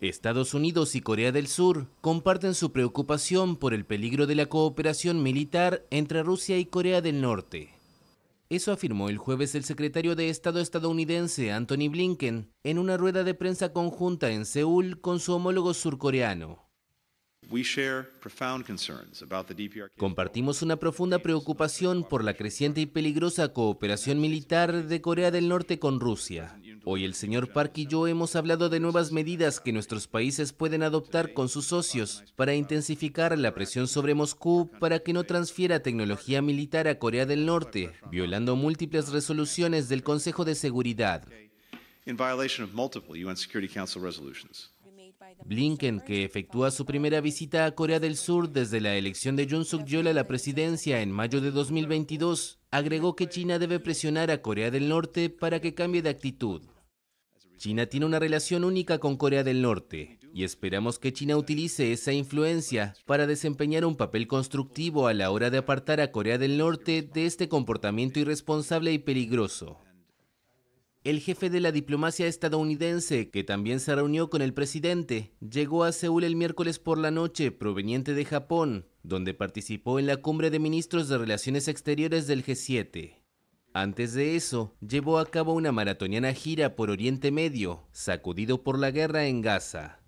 Estados Unidos y Corea del Sur comparten su preocupación por el peligro de la cooperación militar entre Rusia y Corea del Norte. Eso afirmó el jueves el secretario de Estado estadounidense Anthony Blinken en una rueda de prensa conjunta en Seúl con su homólogo surcoreano. Compartimos una profunda preocupación por la creciente y peligrosa cooperación militar de Corea del Norte con Rusia. Hoy el señor Park y yo hemos hablado de nuevas medidas que nuestros países pueden adoptar con sus socios para intensificar la presión sobre Moscú para que no transfiera tecnología militar a Corea del Norte, violando múltiples resoluciones del Consejo de Seguridad. Blinken, que efectúa su primera visita a Corea del Sur desde la elección de Jun Suk-yeol a la presidencia en mayo de 2022, agregó que China debe presionar a Corea del Norte para que cambie de actitud. China tiene una relación única con Corea del Norte y esperamos que China utilice esa influencia para desempeñar un papel constructivo a la hora de apartar a Corea del Norte de este comportamiento irresponsable y peligroso. El jefe de la diplomacia estadounidense, que también se reunió con el presidente, llegó a Seúl el miércoles por la noche, proveniente de Japón, donde participó en la cumbre de ministros de Relaciones Exteriores del G7. Antes de eso, llevó a cabo una maratoniana gira por Oriente Medio, sacudido por la guerra en Gaza.